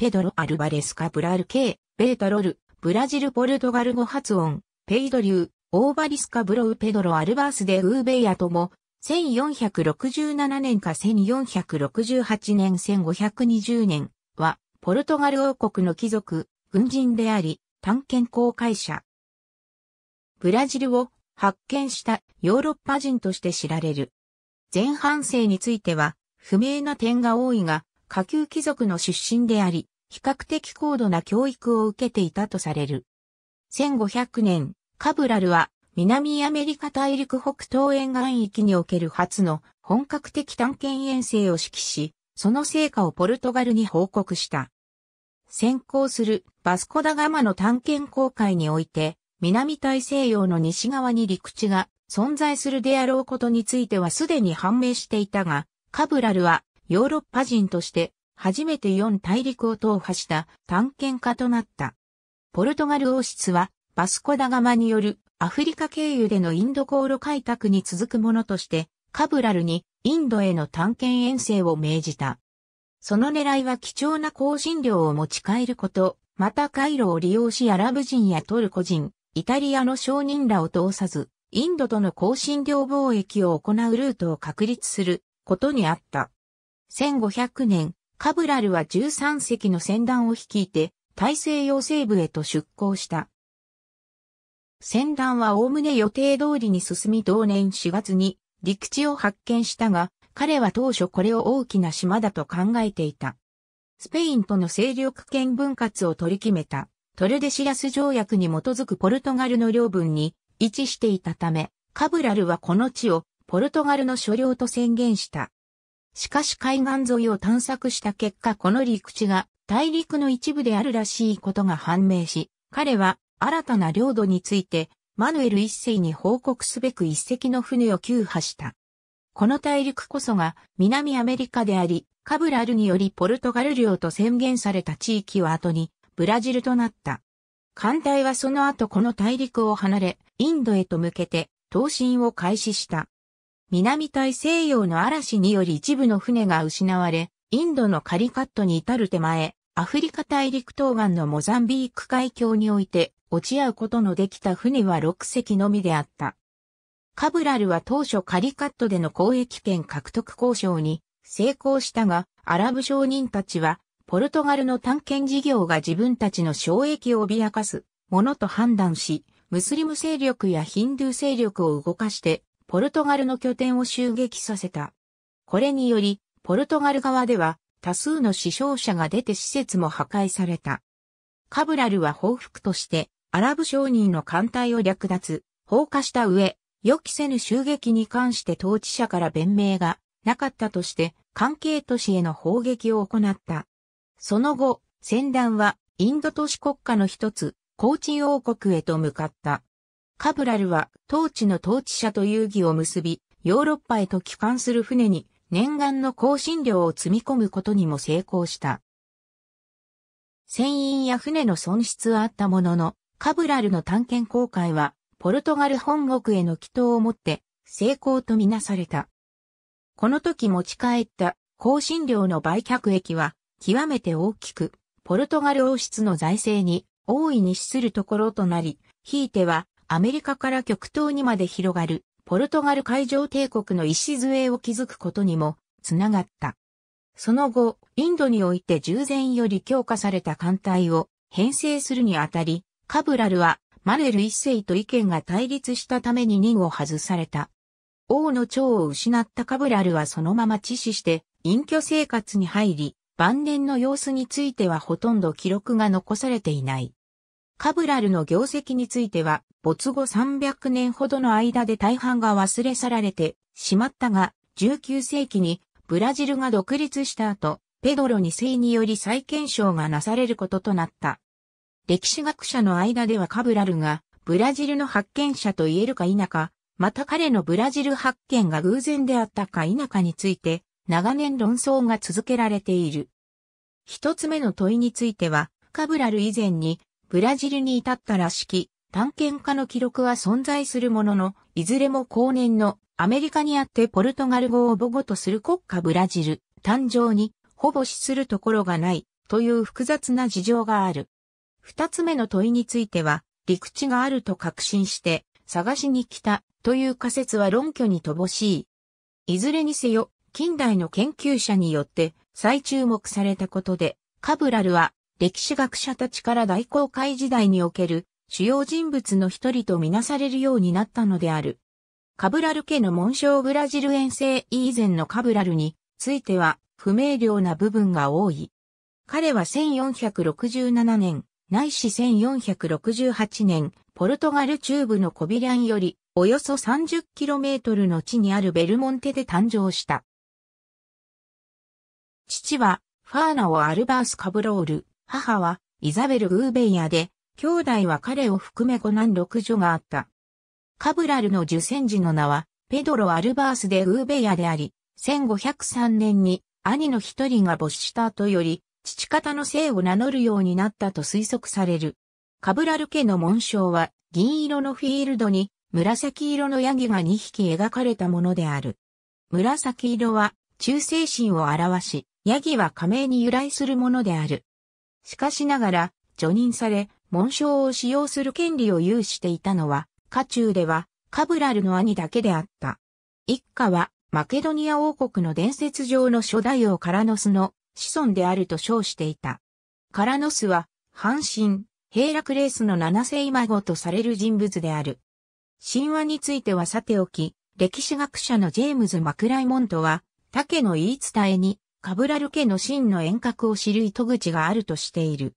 ペドロ・アルバレス・カブラルケー、ベータロル、ブラジル・ポルトガル語発音、ペイドリュー、オーバリスカ・ブロウ・ペドロ・アルバースデ・ウーベイアとも、1467年か1468年1520年は、ポルトガル王国の貴族、軍人であり、探検公会者。ブラジルを発見したヨーロッパ人として知られる。前半生については、不明な点が多いが、下級貴族の出身であり、比較的高度な教育を受けていたとされる。1500年、カブラルは南アメリカ大陸北東沿岸域における初の本格的探検遠征を指揮し、その成果をポルトガルに報告した。先行するバスコダガマの探検航海において、南大西洋の西側に陸地が存在するであろうことについてはすでに判明していたが、カブラルはヨーロッパ人として初めて4大陸を踏破した探検家となった。ポルトガル王室はバスコダガマによるアフリカ経由でのインド航路開拓に続くものとしてカブラルにインドへの探検遠征を命じた。その狙いは貴重な香辛料を持ち帰ること、また回路を利用しアラブ人やトルコ人、イタリアの商人らを通さず、インドとの香辛料貿易を行うルートを確立することにあった。1500年、カブラルは13隻の船団を率いて、大西洋西部へと出港した。船団は概ね予定通りに進み同年4月に陸地を発見したが、彼は当初これを大きな島だと考えていた。スペインとの勢力圏分割を取り決めた、トルデシラス条約に基づくポルトガルの領分に位置していたため、カブラルはこの地をポルトガルの所領と宣言した。しかし海岸沿いを探索した結果この陸地が大陸の一部であるらしいことが判明し、彼は新たな領土についてマヌエル一世に報告すべく一隻の船を救破した。この大陸こそが南アメリカであり、カブラルによりポルトガル領と宣言された地域は後にブラジルとなった。艦隊はその後この大陸を離れ、インドへと向けて、東進を開始した。南大西洋の嵐により一部の船が失われ、インドのカリカットに至る手前、アフリカ大陸東岸のモザンビーク海峡において落ち合うことのできた船は6隻のみであった。カブラルは当初カリカットでの交易権獲得交渉に成功したが、アラブ商人たちは、ポルトガルの探検事業が自分たちの衝撃を脅かすものと判断し、ムスリム勢力やヒンドゥー勢力を動かして、ポルトガルの拠点を襲撃させた。これにより、ポルトガル側では多数の死傷者が出て施設も破壊された。カブラルは報復として、アラブ商人の艦隊を略奪、放火した上、予期せぬ襲撃に関して統治者から弁明がなかったとして、関係都市への砲撃を行った。その後、戦団はインド都市国家の一つ、コーチン王国へと向かった。カブラルは当地の統治者と遊戯を結び、ヨーロッパへと帰還する船に念願の香辛料を積み込むことにも成功した。船員や船の損失はあったものの、カブラルの探検航海は、ポルトガル本国への祈祷をもって、成功とみなされた。この時持ち帰った香辛料の売却益は、極めて大きく、ポルトガル王室の財政に大いに資するところとなり、ひいてはアメリカから極東にまで広がるポルトガル海上帝国の礎を築くことにもつながった。その後、インドにおいて従前より強化された艦隊を編成するにあたり、カブラルはマレル一世と意見が対立したために任を外された。王の長を失ったカブラルはそのまま致死して隠居生活に入り、晩年の様子についてはほとんど記録が残されていない。カブラルの業績については、没後300年ほどの間で大半が忘れ去られてしまったが、19世紀にブラジルが独立した後、ペドロ2世により再検証がなされることとなった。歴史学者の間ではカブラルがブラジルの発見者と言えるか否か、また彼のブラジル発見が偶然であったか否かについて、長年論争が続けられている。一つ目の問いについては、カブラル以前にブラジルに至ったらしき探検家の記録は存在するものの、いずれも後年のアメリカにあってポルトガル語を母語とする国家ブラジル誕生にほぼ死するところがないという複雑な事情がある。二つ目の問いについては陸地があると確信して探しに来たという仮説は論拠に乏しい。いずれにせよ近代の研究者によって再注目されたことでカブラルは歴史学者たちから大航海時代における主要人物の一人とみなされるようになったのである。カブラル家の紋章ブラジル遠征以前のカブラルについては不明瞭な部分が多い。彼は1467年、ないし1468年、ポルトガル中部のコビリャンよりおよそ 30km の地にあるベルモンテで誕生した。父はファーナオ・アルバース・カブロール、母はイザベル・グーベイヤで、兄弟は彼を含め5男6女があった。カブラルの受選時の名は、ペドロ・アルバースでグーベイヤであり、1503年に兄の一人が没した後より、父方の姓を名乗るようになったと推測される。カブラル家の紋章は、銀色のフィールドに、紫色のヤギが2匹描かれたものである。紫色は、忠誠心を表し、ヤギは加盟に由来するものである。しかしながら、除任され、紋章を使用する権利を有していたのは、家中では、カブラルの兄だけであった。一家は、マケドニア王国の伝説上の初代王カラノスの子孫であると称していた。カラノスは、半身、平楽レースの七世孫とされる人物である。神話についてはさておき、歴史学者のジェームズ・マクライモントは、竹の言い伝えに、カブラル家の真の遠隔を知る糸口があるとしている。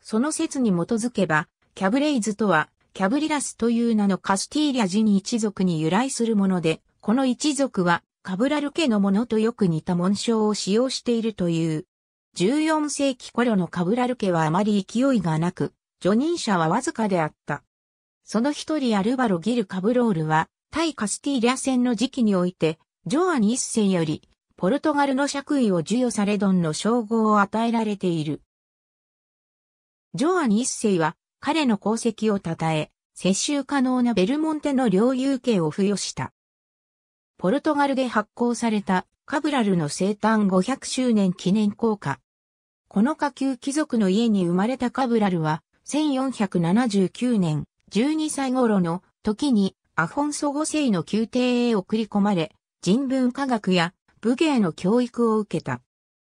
その説に基づけば、キャブレイズとは、キャブリラスという名のカスティーリア人一族に由来するもので、この一族は、カブラル家のものとよく似た紋章を使用しているという。14世紀頃のカブラル家はあまり勢いがなく、叙任者はわずかであった。その一人アルバロ・ギル・カブロールは、対カスティーリア戦の時期において、ジョアン一世より、ポルトガルの爵位を授与されドンの称号を与えられている。ジョアン一世は彼の功績を称え、接収可能なベルモンテの領有権を付与した。ポルトガルで発行されたカブラルの生誕500周年記念硬貨。この下級貴族の家に生まれたカブラルは、1479年12歳頃の時にアフォンソ5世の宮廷へ送り込まれ、人文科学や武芸の教育を受けた。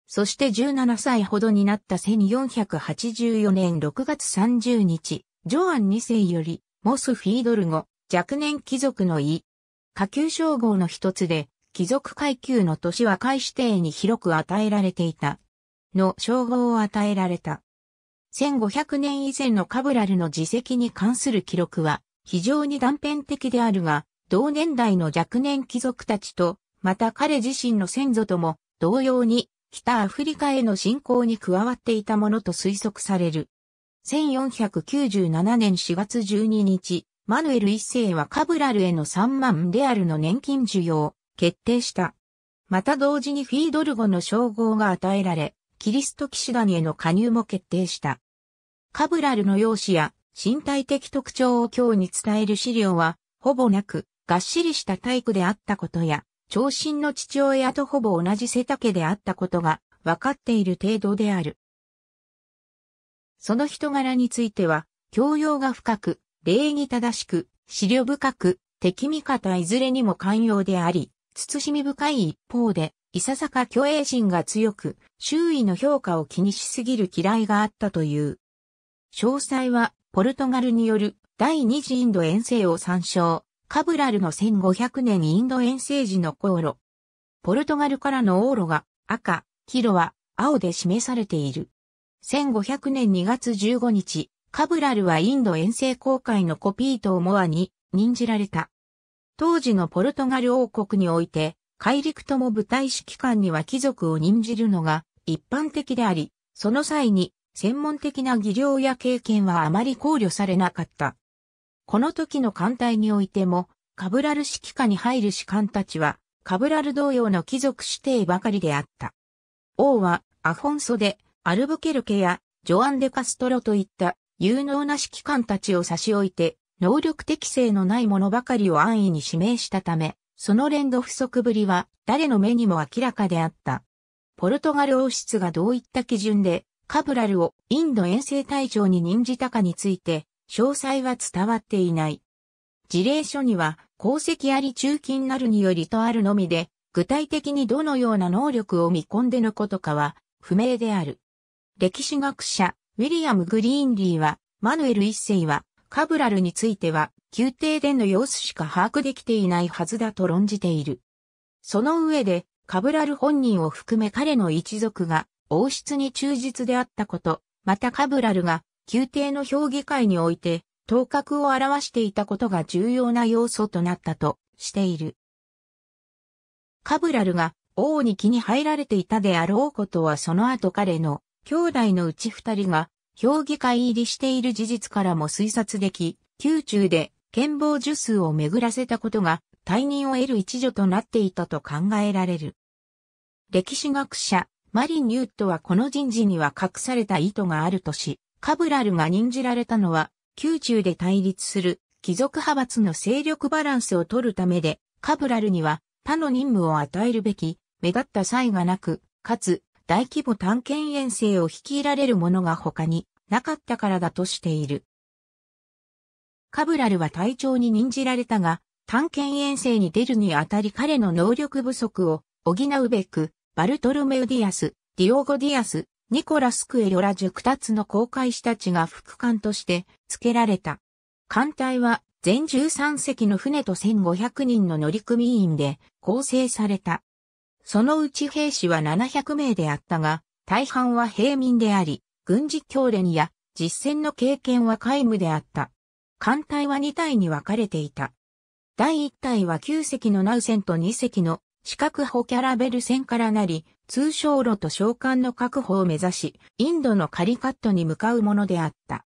そして17歳ほどになった1484年6月30日、ジョアン2世より、モスフィードル語、若年貴族の意。下級称号の一つで、貴族階級の年は会指定に広く与えられていた。の称号を与えられた。1500年以前のカブラルの自責に関する記録は、非常に断片的であるが、同年代の若年貴族たちとまた彼自身の先祖とも同様に北アフリカへの侵攻に加わっていたものと推測される。1497年4月12日、マヌエル一世はカブラルへの3万レアルの年金需要を決定した。また同時にフィードルゴの称号が与えられ、キリスト騎士団への加入も決定した。カブラルの容姿や身体的特徴を今日に伝える資料は、ほぼなく、がっしりした体育であったことや、長身の父親とほぼ同じ背丈であったことが分かっている程度である。その人柄については、教養が深く、礼儀正しく、資料深く、敵味方いずれにも寛容であり、慎み深い一方で、いささか虚栄心が強く、周囲の評価を気にしすぎる嫌いがあったという。詳細は、ポルトガルによる第二次インド遠征を参照。カブラルの1500年インド遠征時の航路。ポルトガルからの往路が赤、黄色は青で示されている。1500年2月15日、カブラルはインド遠征航海のコピーと思モアに任じられた。当時のポルトガル王国において、海陸とも部隊指揮官には貴族を任じるのが一般的であり、その際に専門的な技量や経験はあまり考慮されなかった。この時の艦隊においても、カブラル指揮下に入る士官たちは、カブラル同様の貴族指定ばかりであった。王は、アフォンソで、アルブケルケや、ジョアン・デ・カストロといった有能な指揮官たちを差し置いて、能力適性のない者ばかりを安易に指名したため、その連動不足ぶりは誰の目にも明らかであった。ポルトガル王室がどういった基準でカブラルをインド遠征隊長に任じたかについて詳細は伝わっていない。事例書には、功績あり中金なるによりとあるのみで、具体的にどのような能力を見込んでのことかは、不明である。歴史学者、ウィリアム・グリーンリーは、マヌエル一世は、カブラルについては、宮廷での様子しか把握できていないはずだと論じている。その上で、カブラル本人を含め彼の一族が王室に忠実であったこと、またカブラルが宮廷の評議会において、頭角を表していたことが重要な要素となったとしている。カブラルが王に気に入られていたであろうことはその後彼の兄弟のうち二人が評議会入りしている事実からも推察でき、宮中で剣謀術数を巡らせたことが退任を得る一助となっていたと考えられる。歴史学者、マリン・ニュートはこの人事には隠された意図があるとし、カブラルが任じられたのは、宮中で対立する貴族派閥の勢力バランスを取るためで、カブラルには他の任務を与えるべき、目立った際がなく、かつ大規模探検遠征を率いられるものが他になかったからだとしている。カブラルは隊長に任じられたが、探検遠征に出るにあたり彼の能力不足を補うべく、バルトルメウディアス、ディオゴディアス、ニコラス・クエロラ熟達の公開士たちが副艦として付けられた。艦隊は全13隻の船と1500人の乗組員で構成された。そのうち兵士は700名であったが、大半は平民であり、軍事教練や実戦の経験は皆無であった。艦隊は2隊に分かれていた。第1隊は9隻のナウ船と2隻の四角ホキャラベル船からなり、通商路と召喚の確保を目指し、インドのカリカットに向かうものであった。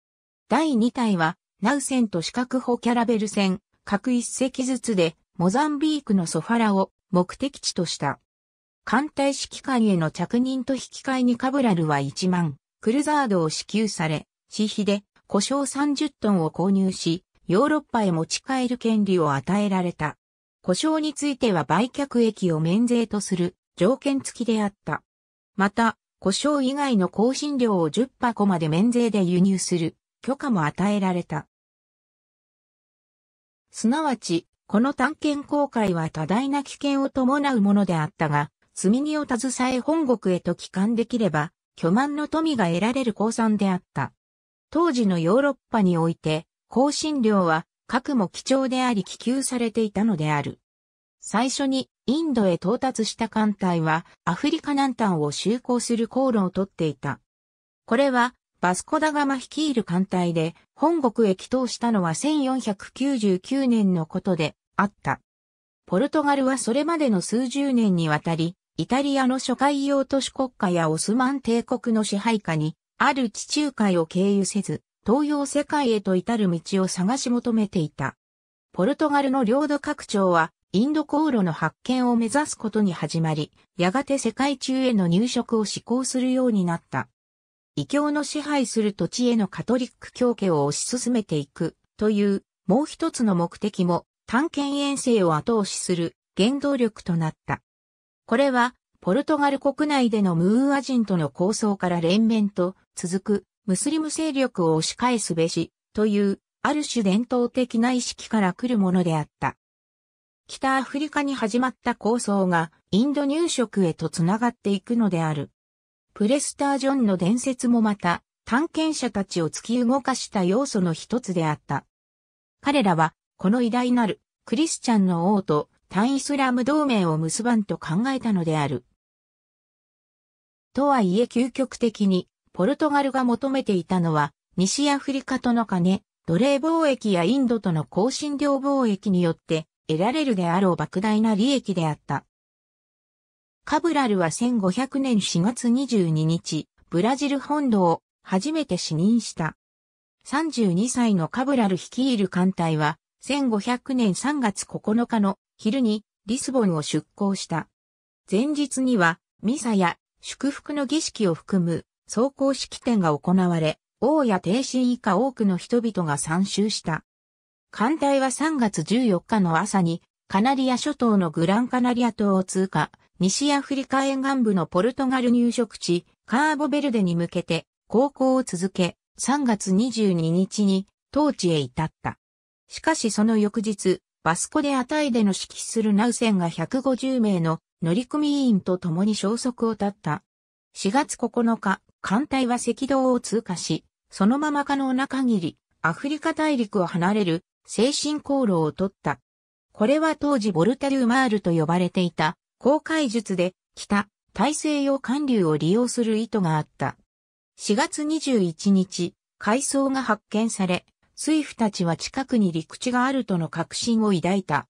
第2隊は、ナウセンと四角歩キャラベル船、各一隻ずつで、モザンビークのソファラを目的地とした。艦隊指揮官への着任と引き換えにカブラルは1万、クルザードを支給され、私費で故障30トンを購入し、ヨーロッパへ持ち帰る権利を与えられた。故障については売却益を免税とする条件付きであった。また、胡椒以外の香辛料を10箱まで免税で輸入する許可も与えられた。すなわち、この探検航海は多大な危険を伴うものであったが、積荷を携え本国へと帰還できれば、巨万の富が得られる鉱産であった。当時のヨーロッパにおいて、香辛料は、核も貴重であり希求されていたのである。最初に、インドへ到達した艦隊はアフリカ南端を就航する航路をとっていた。これはバスコダガマ率いる艦隊で本国へ帰投したのは1499年のことであった。ポルトガルはそれまでの数十年にわたり、イタリアの初海洋都市国家やオスマン帝国の支配下に、ある地中海を経由せず、東洋世界へと至る道を探し求めていた。ポルトガルの領土拡張はインド航路の発見を目指すことに始まり、やがて世界中への入植を施行するようになった。異教の支配する土地へのカトリック教家を推し進めていくというもう一つの目的も探検遠征を後押しする原動力となった。これはポルトガル国内でのムーア人との構想から連綿と続くムスリム勢力を押し返すべしというある種伝統的な意識から来るものであった。北アフリカに始まった構想がインド入植へと繋がっていくのである。プレスター・ジョンの伝説もまた、探検者たちを突き動かした要素の一つであった。彼らは、この偉大なる、クリスチャンの王と、単イスラム同盟を結ばんと考えたのである。とはいえ究極的に、ポルトガルが求めていたのは、西アフリカとの金、奴隷貿易やインドとの香辛料貿易によって、得られるであろう莫大な利益であった。カブラルは1500年4月22日、ブラジル本土を初めて死任した。32歳のカブラル率いる艦隊は、1500年3月9日の昼にリスボンを出港した。前日には、ミサや祝福の儀式を含む走行式典が行われ、王や帝神以下多くの人々が参集した。艦隊は3月14日の朝に、カナリア諸島のグランカナリア島を通過、西アフリカ沿岸部のポルトガル入植地、カーボベルデに向けて、航行を続け、3月22日に、当地へ至った。しかしその翌日、バスコでアタイでの指揮するナウセンが150名の乗組員と共に消息を絶った。4月9日、艦隊は赤道を通過し、そのまま可能な限り、アフリカ大陸を離れる精神航路を取った。これは当時ボルタルマールと呼ばれていた、航海術で、北、大西洋寒流を利用する意図があった。4月21日、海藻が発見され、水夫たちは近くに陸地があるとの確信を抱いた。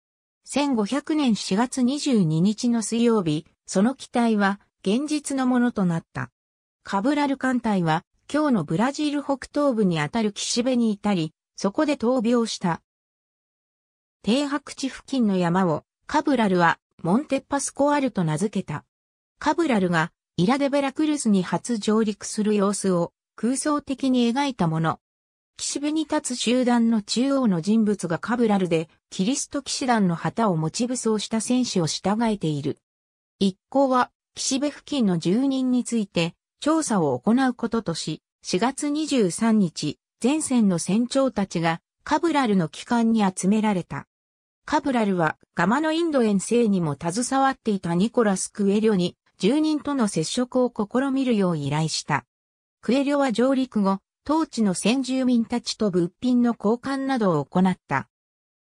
1500年4月22日の水曜日、その機体は現実のものとなった。カブラル艦隊は今日のブラジル北東部にあたる岸辺にいたり、そこで闘病した停泊地付近の山を、カブラルは、モンテッパスコアルと名付けた。カブラルが、イラデベラクルスに初上陸する様子を、空想的に描いたもの。岸辺に立つ集団の中央の人物がカブラルで、キリスト騎士団の旗を持ち武装した戦士を従えている。一行は、岸辺付近の住人について、調査を行うこととし、4月23日、前線の船長たちが、カブラルの帰還に集められた。カブラルはガマのインド遠征にも携わっていたニコラス・クエリョに住人との接触を試みるよう依頼した。クエリョは上陸後、当地の先住民たちと物品の交換などを行った。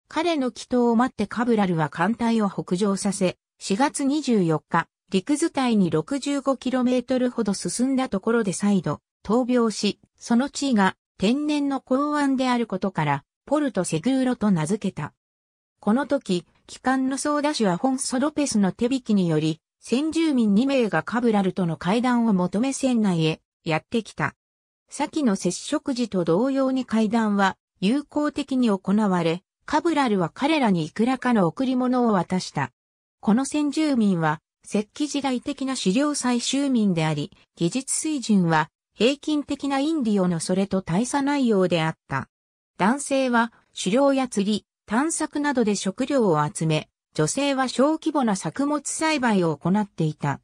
彼の祈祷を待ってカブラルは艦隊を北上させ、4月24日、陸図いに 65km ほど進んだところで再度、闘病し、その地位が天然の港湾であることから、ポルト・セグーロと名付けた。この時、機関の総打手はフォンソ・ロペスの手引きにより、先住民2名がカブラルとの会談を求め船内へやってきた。先の接触時と同様に会談は友好的に行われ、カブラルは彼らにいくらかの贈り物を渡した。この先住民は、石器時代的な資料採集民であり、技術水準は平均的なインディオのそれと大差ないようであった。男性は狩猟や釣り、探索などで食料を集め、女性は小規模な作物栽培を行っていた。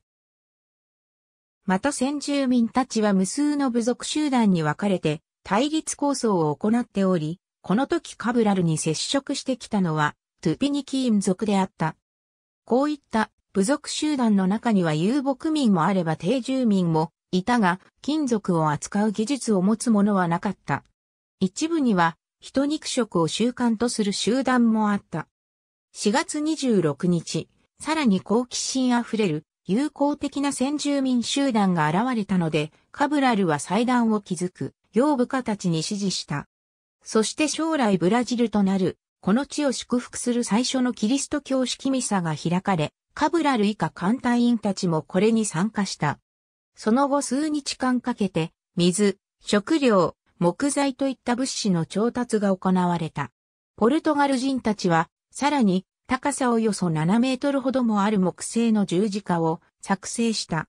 また先住民たちは無数の部族集団に分かれて対立構想を行っており、この時カブラルに接触してきたのはトゥピニキーン族であった。こういった部族集団の中には遊牧民もあれば定住民もいたが、金属を扱う技術を持つ者はなかった。一部には、人肉食を習慣とする集団もあった。4月26日、さらに好奇心あふれる友好的な先住民集団が現れたので、カブラルは祭壇を築く、養部家たちに指示した。そして将来ブラジルとなる、この地を祝福する最初のキリスト教式ミサが開かれ、カブラル以下艦隊員たちもこれに参加した。その後数日間かけて、水、食料、木材といった物資の調達が行われた。ポルトガル人たちは、さらに高さおよそ7メートルほどもある木製の十字架を作成した。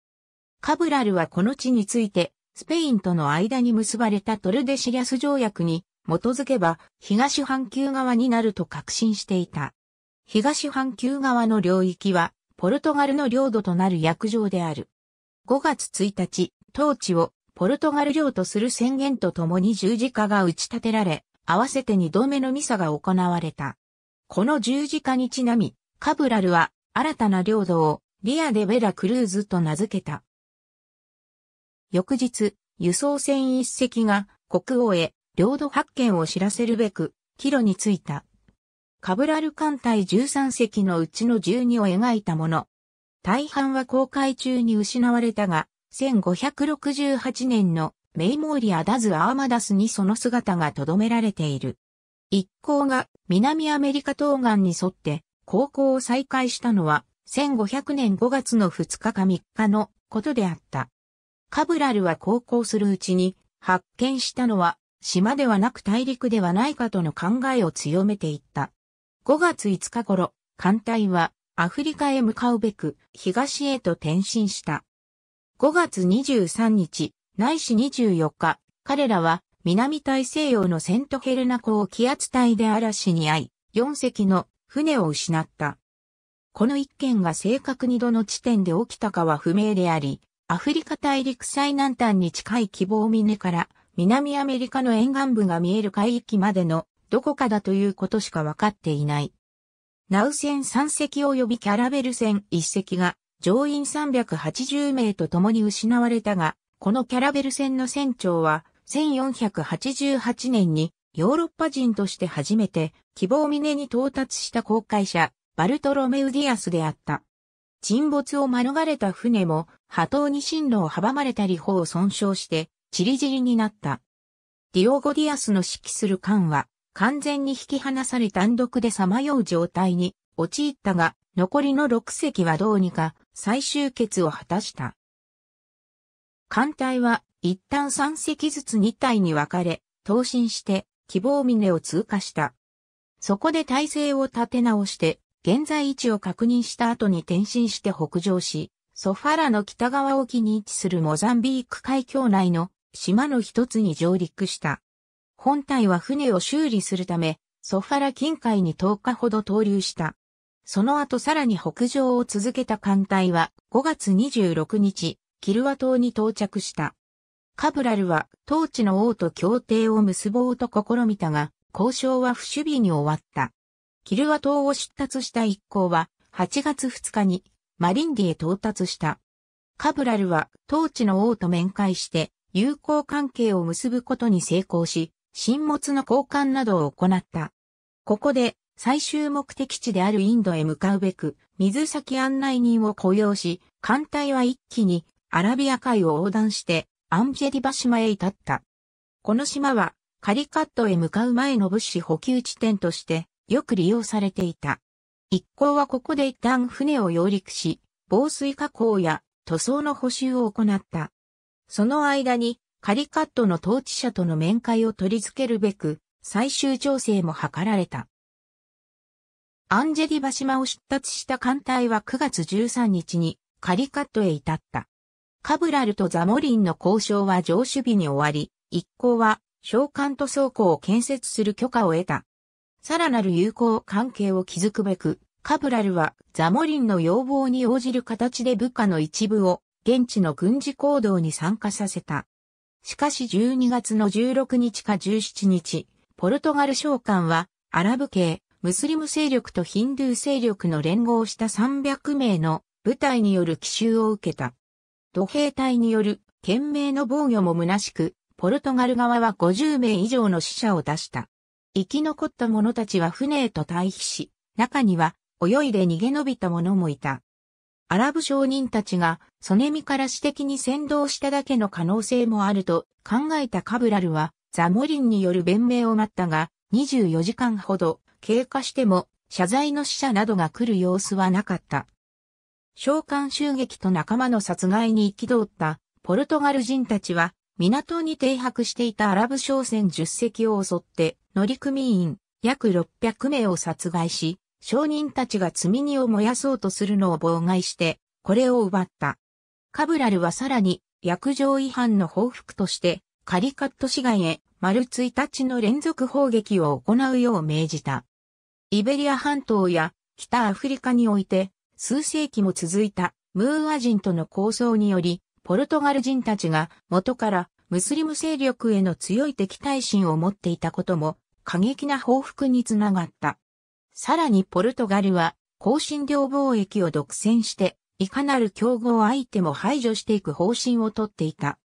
カブラルはこの地について、スペインとの間に結ばれたトルデシリアス条約に基づけば東半球側になると確信していた。東半球側の領域はポルトガルの領土となる約定である。5月1日、当地をポルトガル領とする宣言とともに十字架が打ち立てられ、合わせて二度目のミサが行われた。この十字架にちなみ、カブラルは新たな領土をリアデ・ベラ・クルーズと名付けた。翌日、輸送船一隻が国王へ領土発見を知らせるべく、帰路に着いた。カブラル艦隊13隻のうちの12を描いたもの。大半は航海中に失われたが、1568年のメイモーリア・ダズ・アーマダスにその姿が留められている。一行が南アメリカ東岸に沿って航行を再開したのは1500年5月の2日か3日のことであった。カブラルは航行するうちに発見したのは島ではなく大陸ではないかとの考えを強めていった。5月5日頃、艦隊はアフリカへ向かうべく東へと転進した。5月23日、ないし24日、彼らは南大西洋のセントヘルナ港気圧帯で嵐に遭い、4隻の船を失った。この一件が正確にどの地点で起きたかは不明であり、アフリカ大陸最南端に近い希望峰から南アメリカの沿岸部が見える海域までのどこかだということしか分かっていない。ナウ船3隻及びキャラベル船1隻が乗員380名と共に失われたが、このキャラベル船の船長は、1488年にヨーロッパ人として初めて希望峰に到達した航海者、バルトロメウディアスであった。沈没を免れた船も、波頭に進路を阻まれたり砲を損傷して、チリジリになった。ディオゴディアスの指揮する艦は、完全に引き離され単独でさまよう状態に陥ったが、残りの6隻はどうにか再集結を果たした。艦隊は一旦3隻ずつ2体に分かれ、投進して希望峰を通過した。そこで体制を立て直して、現在位置を確認した後に転進して北上し、ソファラの北側沖に位置するモザンビーク海峡内の島の一つに上陸した。本体は船を修理するため、ソファラ近海に10日ほど投留した。その後さらに北上を続けた艦隊は5月26日、キルワ島に到着した。カブラルは当地の王と協定を結ぼうと試みたが、交渉は不守備に終わった。キルワ島を出立した一行は8月2日にマリンディへ到達した。カブラルは当地の王と面会して友好関係を結ぶことに成功し、新物の交換などを行った。ここで最終目的地であるインドへ向かうべく、水先案内人を雇用し、艦隊は一気にアラビア海を横断してアンジェリバ島へ至った。この島はカリカットへ向かう前の物資補給地点としてよく利用されていた。一行はここで一旦船を揚陸し、防水加工や塗装の補修を行った。その間にカリカットの統治者との面会を取り付けるべく最終調整も図られた。アンジェリバ島を出発した艦隊は9月13日にカリカットへ至った。カブラルとザモリンの交渉は上手日に終わり、一行は商館と倉庫を建設する許可を得た。さらなる友好関係を築くべく、カブラルはザモリンの要望に応じる形で部下の一部を現地の軍事行動に参加させた。しかし12月の16日か17日、ポルトガル商館はアラブ系ムスリム勢力とヒンドゥー勢力の連合した300名の部隊による奇襲を受けた。土兵隊による懸命の防御も虚しく、ポルトガル側は50名以上の死者を出した。生き残った者たちは船へと退避し、中には泳いで逃げ延びた者もいた。アラブ商人たちが、ソネミから私的に先導しただけの可能性もあると考えたカブラルは、ザモリンによる弁明を待ったが、24時間ほど経過しても謝罪の死者などが来る様子はなかった。召喚襲撃と仲間の殺害に憤ったポルトガル人たちは港に停泊していたアラブ商船10隻を襲って乗組員約600名を殺害し、商人たちが積み荷を燃やそうとするのを妨害して、これを奪った。カブラルはさらに、約定違反の報復として、カリカット市街へ丸1日の連続砲撃を行うよう命じた。イベリア半島や北アフリカにおいて数世紀も続いたムーア人との構争により、ポルトガル人たちが元からムスリム勢力への強い敵対心を持っていたことも過激な報復につながった。さらにポルトガルは香辛料貿易を独占していかなる競合相手も排除していく方針をとっていた。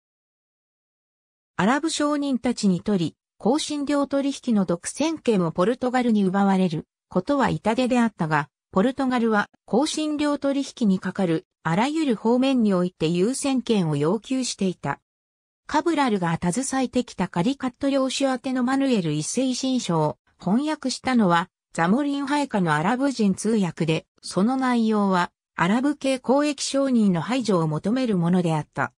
アラブ商人たちにとり、香辛料取引の独占権をポルトガルに奪われることは痛手であったが、ポルトガルは香辛料取引にかかるあらゆる方面において優先権を要求していた。カブラルが携えてきたカリカット領主宛てのマヌエル一世新書を翻訳したのはザモリン配下のアラブ人通訳で、その内容はアラブ系公益商人の排除を求めるものであった。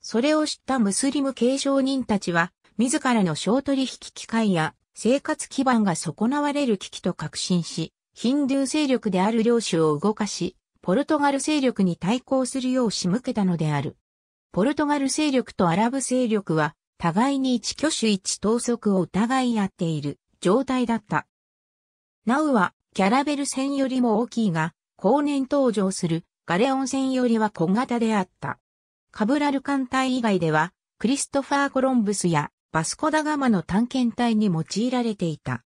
それを知ったムスリム系商人たちは、自らの商取引機会や生活基盤が損なわれる危機と確信し、ヒンドゥー勢力である領主を動かし、ポルトガル勢力に対抗するよう仕向けたのである。ポルトガル勢力とアラブ勢力は、互いに一挙手一投足を疑い合っている状態だった。ナウは、キャラベル戦よりも大きいが、後年登場するガレオン戦よりは小型であった。カブラル艦隊以外では、クリストファー・コロンブスやバスコダガマの探検隊に用いられていた。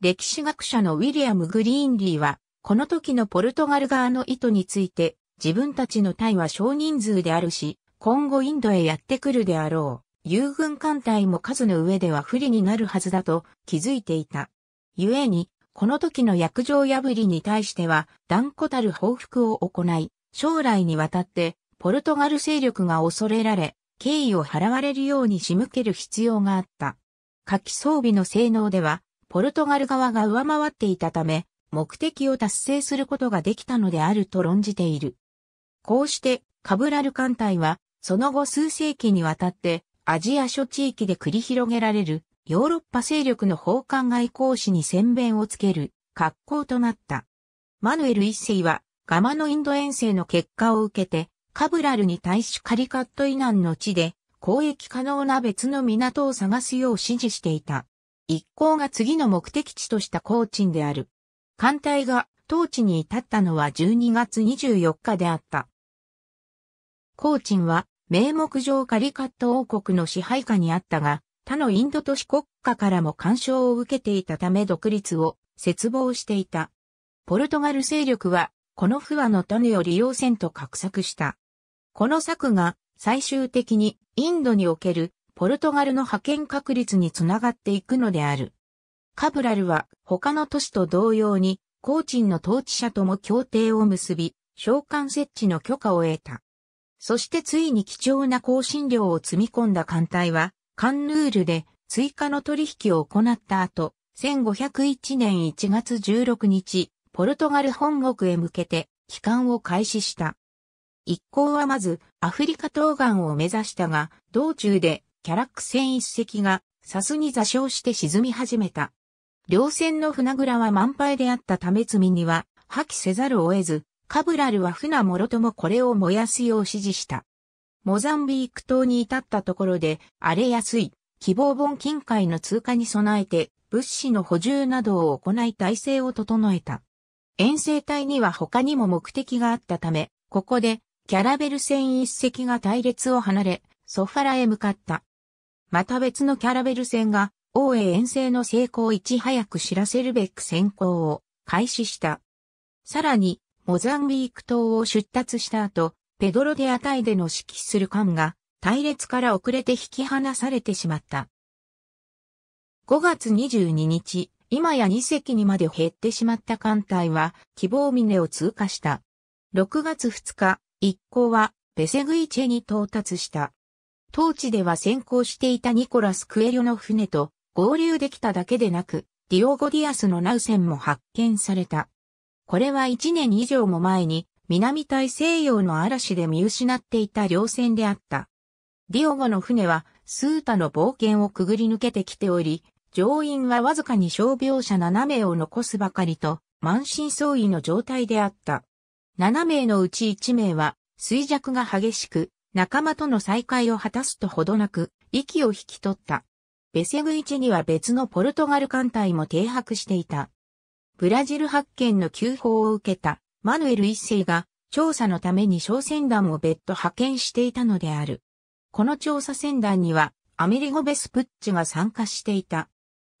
歴史学者のウィリアム・グリーンリーは、この時のポルトガル側の意図について、自分たちの隊は少人数であるし、今後インドへやってくるであろう。友軍艦隊も数の上では不利になるはずだと気づいていた。故に、この時の約定破りに対しては断固たる報復を行い、将来にわたってポルトガル勢力が恐れられ、敬意を払われるように仕向ける必要があった。火器装備の性能では、ポルトガル側が上回っていたため、目的を達成することができたのであると論じている。こうして、カブラル艦隊は、その後数世紀にわたって、アジア諸地域で繰り広げられる、ヨーロッパ勢力の奉還外交使に宣弁をつける、格好となった。マヌエル一世は、ガマのインド遠征の結果を受けて、カブラルに対しカリカット以南の地で交易可能な別の港を探すよう指示していた。一行が次の目的地とした高賃である。艦隊が当地に至ったのは12月24日であった。高賃は名目上カリカット王国の支配下にあったが、他のインド都市国家からも干渉を受けていたため独立を絶望していた。ポルトガル勢力はこの不和の種を利用せんと画策した。この策が最終的にインドにおけるポルトガルの派遣確立につながっていくのである。カブラルは他の都市と同様にコーチンの統治者とも協定を結び、召喚設置の許可を得た。そしてついに貴重な香辛料を積み込んだ艦隊は、カンヌールで追加の取引を行った後、1501年1月16日、ポルトガル本国へ向けて帰還を開始した。一行はまずアフリカ東岸を目指したが、道中でキャラック船一隻がサスに座礁して沈み始めた。両船の船倉は満杯であったため積みには破棄せざるを得ず、カブラルは船もろともこれを燃やすよう指示した。モザンビーク島に至ったところで荒れやすい希望本近海の通過に備えて物資の補充などを行い体制を整えた。遠征隊には他にも目的があったため、ここでキャラベル船一隻が隊列を離れ、ソファラへ向かった。また別のキャラベル船が、大へ遠征の成功をいち早く知らせるべく先行を開始した。さらに、モザンビーク島を出発した後、ペドロ・デアタイでの指揮する艦が、隊列から遅れて引き離されてしまった。5月22日、今や2隻にまで減ってしまった艦隊は、希望峰を通過した。6月2日、一行はベセグイチェに到達した。当地では先行していたニコラス・クエリョの船と合流できただけでなく、ディオゴディアスのナウセンも発見された。これは一年以上も前に南大西洋の嵐で見失っていた両船であった。ディオゴの船はスータの冒険をくぐり抜けてきており、乗員はわずかに傷病者7名を残すばかりと満身創痍の状態であった。7名のうち1名は衰弱が激しく、仲間との再会を果たすとほどなく、息を引き取った。ベセグイチには別のポルトガル艦隊も停泊していた。ブラジル発見の急報を受けたマヌエル一世が調査のために商船団を別途派遣していたのである。この調査船団にはアメリゴ・ベスプッチが参加していた。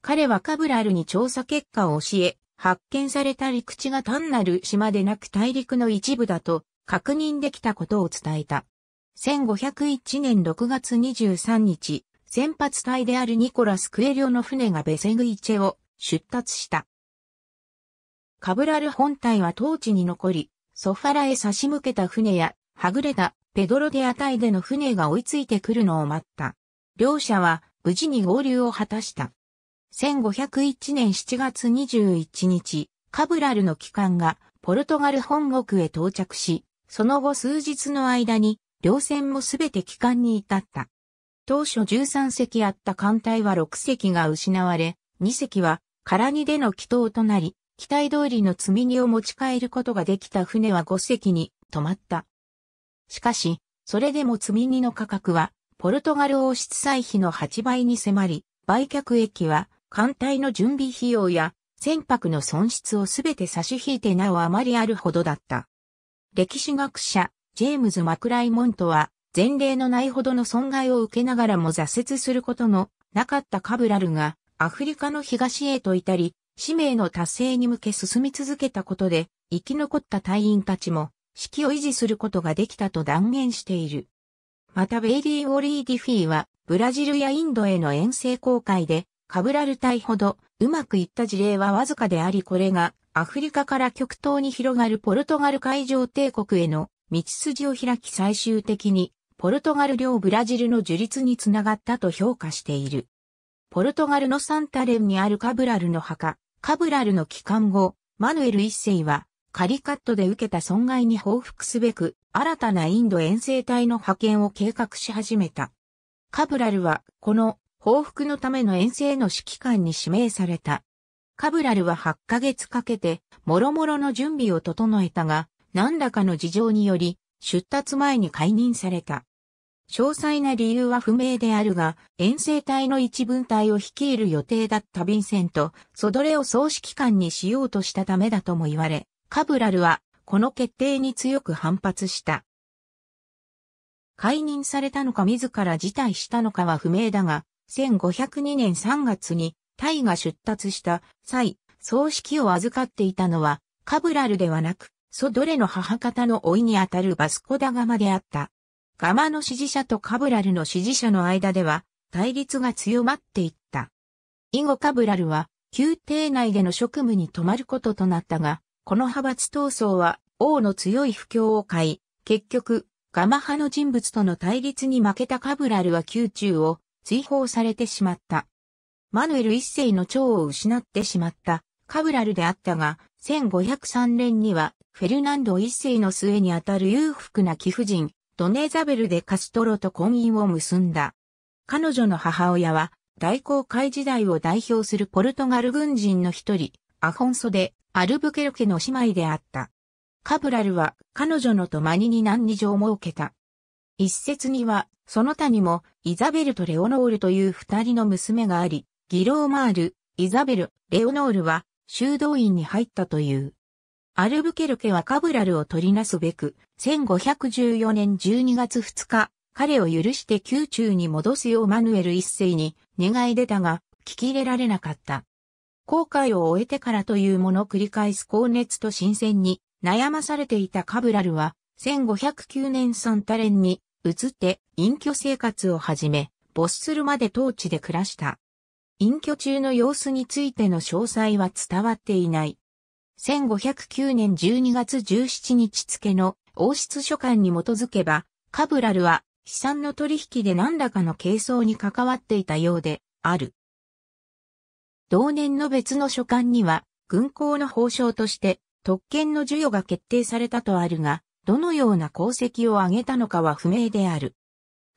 彼はカブラルに調査結果を教え、発見された陸地が単なる島でなく大陸の一部だと確認できたことを伝えた。1501年6月23日、先発隊であるニコラス・クエリオの船がベセグイチェを出発した。カブラル本体は当地に残り、ソファラへ差し向けた船や、はぐれたペドロデア隊での船が追いついてくるのを待った。両者は無事に合流を果たした。1501年7月21日、カブラルの機関がポルトガル本国へ到着し、その後数日の間に両船もすべて帰還に至った。当初13隻あった艦隊は6隻が失われ、2隻は空荷での祈祷となり、期待通りの積み荷を持ち帰ることができた船は5隻に止まった。しかし、それでも積み荷の価格は、ポルトガル王室歳費の8倍に迫り、売却益は艦隊の準備費用や船舶の損失をすべて差し引いてなおあまりあるほどだった。歴史学者、ジェームズ・マクライモントは、前例のないほどの損害を受けながらも挫折することのなかったカブラルが、アフリカの東へと至り、使命の達成に向け進み続けたことで、生き残った隊員たちも、指揮を維持することができたと断言している。またベイリー・オリー・ディフィーは、ブラジルやインドへの遠征航海で、カブラル隊ほどうまくいった事例はわずかでありこれがアフリカから極東に広がるポルトガル海上帝国への道筋を開き最終的にポルトガル領ブラジルの樹立につながったと評価している。ポルトガルのサンタレンにあるカブラルの墓、カブラルの帰還後、マヌエル一世はカリカットで受けた損害に報復すべく新たなインド遠征隊の派遣を計画し始めた。カブラルはこの報復のための遠征の指揮官に指名された。カブラルは8ヶ月かけて、もろもろの準備を整えたが、何らかの事情により、出立前に解任された。詳細な理由は不明であるが、遠征隊の一分隊を率いる予定だったヴィンセント、ソドレを総指揮官にしようとしたためだとも言われ、カブラルは、この決定に強く反発した。解任されたのか自ら辞退したのかは不明だが、1502年3月にタイが出立した際、葬式を預かっていたのは、カブラルではなく、ソドレの母方の老いにあたるバスコダガマであった。ガマの支持者とカブラルの支持者の間では、対立が強まっていった。以後カブラルは、宮廷内での職務に止まることとなったが、この派閥闘争は、王の強い不況を買い、結局、ガマ派の人物との対立に負けたカブラルは宮中を追放されてしまった。マヌエル一世の長を失ってしまったカブラルであったが、1503年にはフェルナンド一世の末にあたる裕福な貴婦人、ドネザベルでカストロと婚姻を結んだ。彼女の母親は大航海時代を代表するポルトガル軍人の一人、アフォンソでアルブケルケの姉妹であった。カブラルは彼女のとマニに何二条を設けた。一説にはその他にも、イザベルとレオノールという二人の娘があり、ギローマール、イザベル、レオノールは、修道院に入ったという。アルブケルケはカブラルを取りなすべく、1514年12月2日、彼を許して宮中に戻すようマヌエル一世に願い出たが、聞き入れられなかった。後悔を終えてからというもの繰り返す高熱と新鮮に悩まされていたカブラルは、1509年サンタレンに移って隠居生活を始め、没するまで当地で暮らした。隠居中の様子についての詳細は伝わっていない。1509年12月17日付の王室書簡に基づけば、カブラルは資産の取引で何らかの軽装に関わっていたようである。同年の別の書簡には、軍港の法相として特権の授与が決定されたとあるが、どのような功績を挙げたのかは不明である。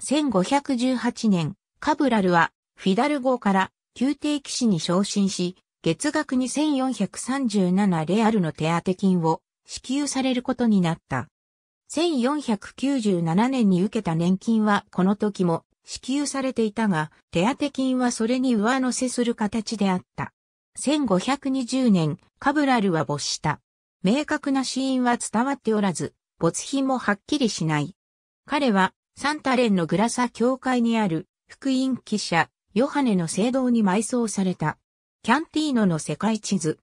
1518年、カブラルはフィダル号から宮廷騎士に昇進し、月額に1 4 3 7レアルの手当金を支給されることになった。1497年に受けた年金はこの時も支給されていたが、手当金はそれに上乗せする形であった。1520年、カブラルは没した。明確な死因は伝わっておらず、没品もはっきりしない。彼は、サンタレンのグラサ教会にある、福音記者、ヨハネの聖堂に埋葬された。キャンティーノの世界地図。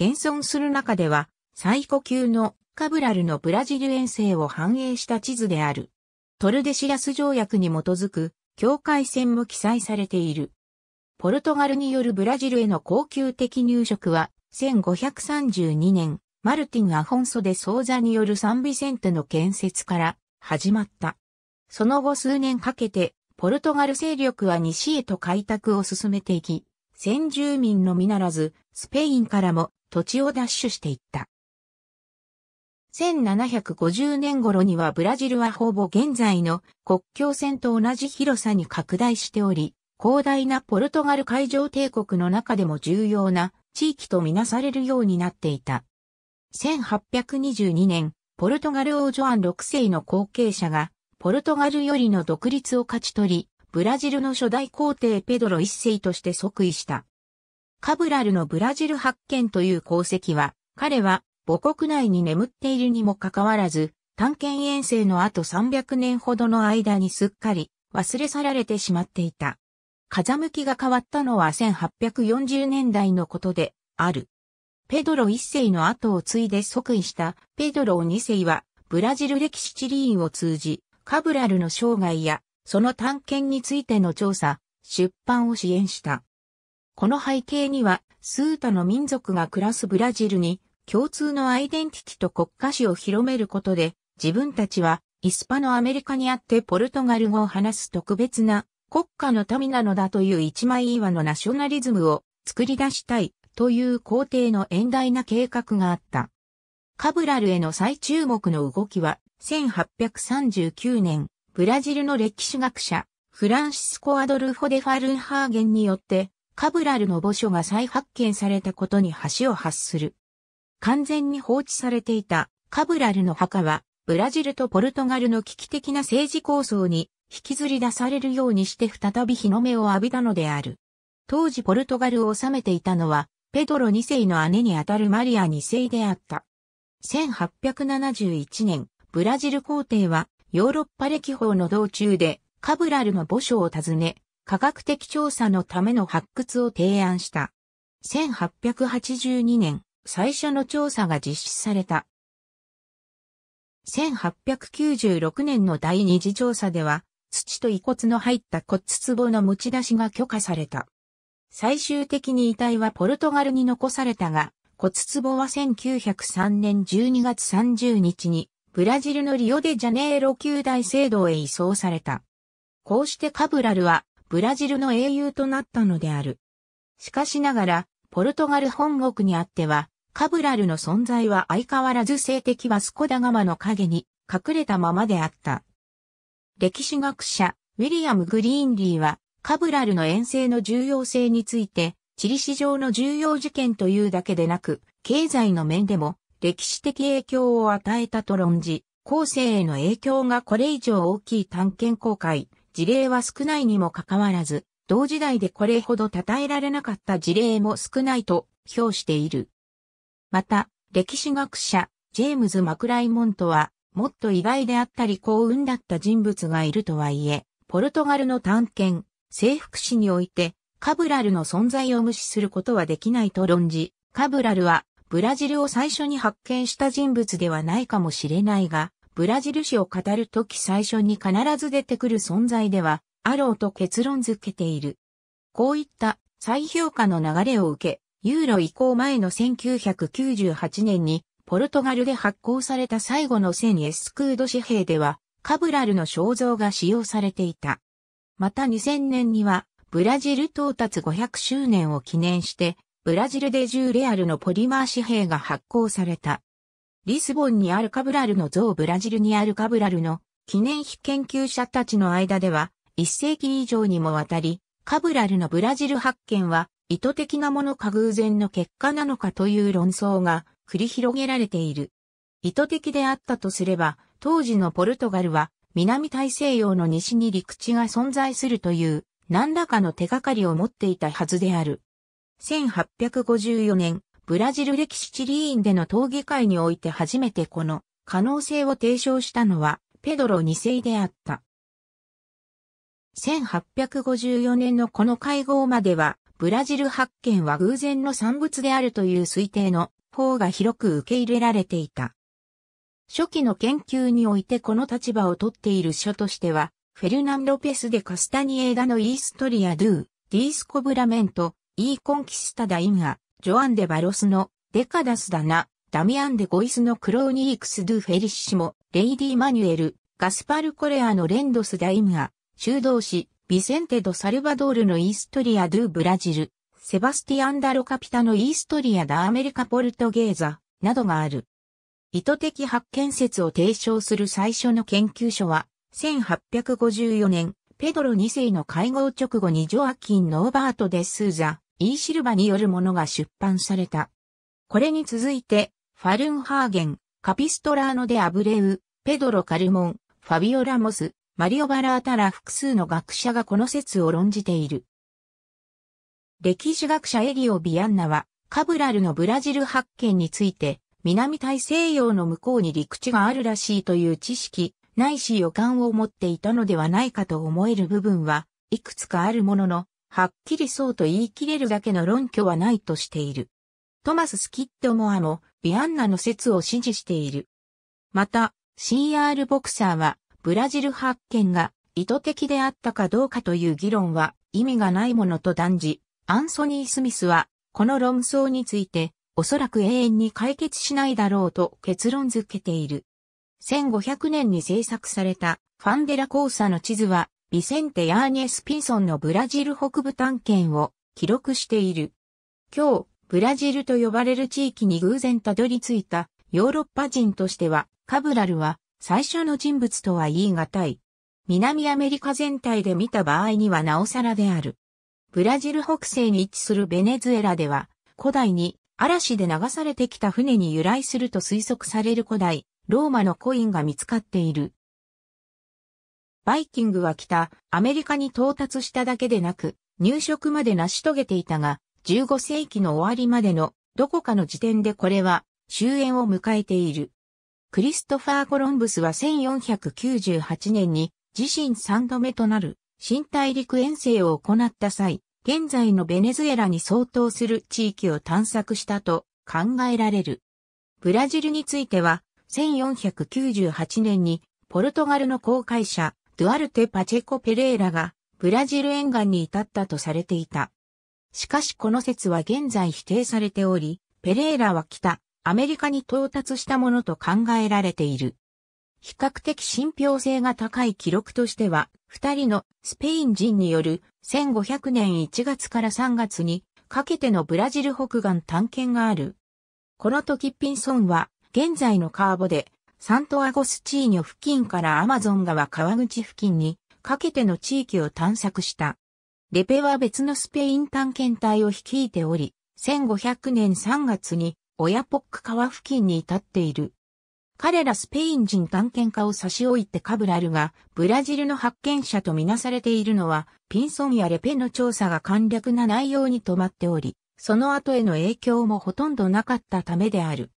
現存する中では、最古級のカブラルのブラジル遠征を反映した地図である。トルデシラス条約に基づく境界線も記載されている。ポルトガルによるブラジルへの恒久的入植は1532年マルティン・アフォンソで総座によるサンビセンテの建設から始まった。その後数年かけて、ポルトガル勢力は西へと開拓を進めていき、先住民のみならず、スペインからも土地を奪取していった。1750年頃にはブラジルはほぼ現在の国境線と同じ広さに拡大しており、広大なポルトガル海上帝国の中でも重要な地域とみなされるようになっていた。1822年、ポルトガル王ジョアン6世の後継者が、ポルトガルよりの独立を勝ち取り、ブラジルの初代皇帝ペドロ1世として即位した。カブラルのブラジル発見という功績は、彼は母国内に眠っているにもかかわらず、探検遠征の後300年ほどの間にすっかり忘れ去られてしまっていた。風向きが変わったのは1840年代のことである。ペドロ1世の後を継いで即位したペドロ2世は、ブラジル歴史地理院を通じ、カブラルの生涯や、その探検についての調査、出版を支援した。この背景には、スータの民族が暮らすブラジルに、共通のアイデンティティと国家史を広めることで、自分たちは、イスパのアメリカにあってポルトガル語を話す特別な国家の民なのだという一枚岩のナショナリズムを作り出したいという皇帝の遠大な計画があった。カブラルへの再注目の動きは、1839年、ブラジルの歴史学者、フランシスコ・アドルフォ・デ・ファルンハーゲンによって、カブラルの墓所が再発見されたことに橋を発する。完全に放置されていたカブラルの墓は、ブラジルとポルトガルの危機的な政治構想に引きずり出されるようにして再び日の目を浴びたのである。当時ポルトガルを治めていたのはペドロ2世の姉にあたるマリア2世であった。1871年、ブラジル皇帝はヨーロッパ歴訪の道中でカブラルの墓所を訪ね、科学的調査のための発掘を提案した。1882年、最初の調査が実施された。1896年の第二次調査では、土と遺骨の入った骨壺の持ち出しが許可された。最終的に遺体はポルトガルに残されたが、骨壺は1903年12月30日に、ブラジルのリオデジャネイロ旧大聖堂へ移送された。こうしてカブラルは、ブラジルの英雄となったのである。しかしながら、ポルトガル本国にあっては、カブラルの存在は相変わらず性的はスコダガマの影に隠れたままであった。歴史学者、ウィリアム・グリーンリーは、カブラルの遠征の重要性について、地理史上の重要事件というだけでなく、経済の面でも歴史的影響を与えたと論じ、後世への影響がこれ以上大きい探検公開、事例は少ないにもかかわらず、同時代でこれほど称えられなかった事例も少ないと評している。また、歴史学者、ジェームズ・マクライモントは、もっと意外であったり幸運だった人物がいるとはいえ、ポルトガルの探検、征服史において、カブラルの存在を無視することはできないと論じ、カブラルはブラジルを最初に発見した人物ではないかもしれないが、ブラジル史を語るとき最初に必ず出てくる存在では、あろうと結論づけている。こういった再評価の流れを受け、ユーロ移行前の1998年に、ポルトガルで発行された最後の1000エスクード紙幣では、カブラルの肖像が使用されていた。また2000年には、ブラジル到達500周年を記念して、ブラジルで10レアルのポリマー紙幣が発行された。リスボンにあるカブラルの像ブラジルにあるカブラルの記念碑研究者たちの間では、1世紀以上にもわたり、カブラルのブラジル発見は意図的なものか偶然の結果なのかという論争が繰り広げられている。意図的であったとすれば、当時のポルトガルは南大西洋の西に陸地が存在するという何らかの手がかりを持っていたはずである。1854年、ブラジル歴史チリーンでの討議会において初めてこの可能性を提唱したのはペドロ2世であった。1854年のこの会合までは、ブラジル発見は偶然の産物であるという推定の方が広く受け入れられていた。初期の研究においてこの立場を取っている書としては、フェルナン・ロペス・でカスタニエダのイーストリア・ドゥ、ディース・コブラメント、イー・コンキスタ・ダ・インガ、ジョアン・デ・バロスの、デカダス・ダナ、ダミアン・デ・ゴイスのクローニークス・ドゥ・フェリッシモ、レイディ・マニュエル、ガスパル・コレアのレンドス・ダ・インガ、修道士、ビセンテ・ド・サルバドールのイーストリア・ドゥ・ブラジル、セバスティアン・ダ・ロカピタのイーストリア・ダ・アメリカ・ポルトゲーザ、などがある。意図的発見説を提唱する最初の研究所は、1854年、ペドロ2世の会合直後にジョアキン・ノーバート・デ・スーザ、イーシルバによるものが出版された。これに続いて、ファルンハーゲン、カピストラーノ・デ・アブレウ、ペドロ・カルモン、ファビオ・ラモス、マリオ・バラータら複数の学者がこの説を論じている。歴史学者エリオ・ビアンナは、カブラルのブラジル発見について、南大西洋の向こうに陸地があるらしいという知識、ないし予感を持っていたのではないかと思える部分はいくつかあるものの、はっきりそうと言い切れるだけの論拠はないとしている。トマス・スキッドモアもビアンナの説を支持している。また、CR ボクサーはブラジル発見が意図的であったかどうかという議論は意味がないものと断じ、アンソニー・スミスはこの論争についておそらく永遠に解決しないだろうと結論づけている。1500年に制作されたファンデラ交差の地図は、ビセンテ・ヤーニェス・ピンソンのブラジル北部探検を記録している。今日、ブラジルと呼ばれる地域に偶然たどり着いたヨーロッパ人としては、カブラルは最初の人物とは言い難い。南アメリカ全体で見た場合にはなおさらである。ブラジル北西に位置するベネズエラでは、古代に嵐で流されてきた船に由来すると推測される古代、ローマのコインが見つかっている。バイキングは北、アメリカに到達しただけでなく、入植まで成し遂げていたが、15世紀の終わりまでのどこかの時点でこれは終焉を迎えている。クリストファー・コロンブスは1498年に自身3度目となる新大陸遠征を行った際、現在のベネズエラに相当する地域を探索したと考えられる。ブラジルについては、1498年にポルトガルの航海者、ドゥアルテ・パチェコ・ペレーラがブラジル沿岸に至ったとされていた。しかしこの説は現在否定されており、ペレーラは北、アメリカに到達したものと考えられている。比較的信憑性が高い記録としては、二人のスペイン人による1500年1月から3月にかけてのブラジル北岸探検がある。この時ピンソンは現在のカーボでサントアゴスチーニョ付近からアマゾン川川口付近にかけての地域を探索した。レペは別のスペイン探検隊を率いており、1500年3月にオヤポック川付近に至っている。彼らスペイン人探検家を差し置いてカブラルがブラジルの発見者とみなされているのはピンソンやレペの調査が簡略な内容に止まっており、その後への影響もほとんどなかったためである。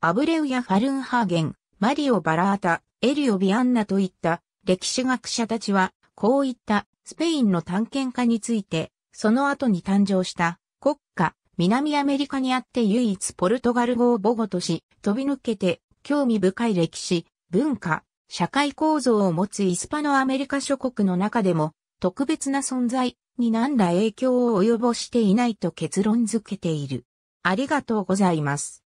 アブレウやファルンハーゲン、マリオ・バラータ、エリオ・ビアンナといった歴史学者たちはこういったスペインの探検家についてその後に誕生した国家、南アメリカにあって唯一ポルトガル語を母語とし、飛び抜けて興味深い歴史、文化、社会構造を持つイスパノアメリカ諸国の中でも特別な存在に何ら影響を及ぼしていないと結論づけている。ありがとうございます。